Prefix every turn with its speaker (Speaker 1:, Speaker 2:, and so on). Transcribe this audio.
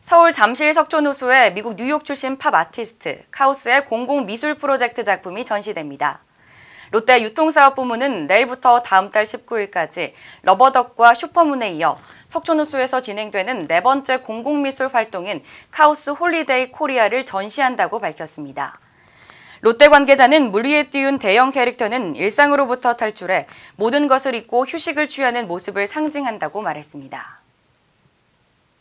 Speaker 1: 서울 잠실 석촌호수에 미국 뉴욕 출신 팝 아티스트 카우스의 공공미술 프로젝트 작품이 전시됩니다. 롯데 유통사업부문은 내일부터 다음 달 19일까지 러버덕과 슈퍼문에 이어 석촌호수에서 진행되는 네 번째 공공미술 활동인 카우스 홀리데이 코리아를 전시한다고 밝혔습니다. 롯데 관계자는 물 위에 띄운 대형 캐릭터는 일상으로부터 탈출해 모든 것을 잊고 휴식을 취하는 모습을 상징한다고 말했습니다.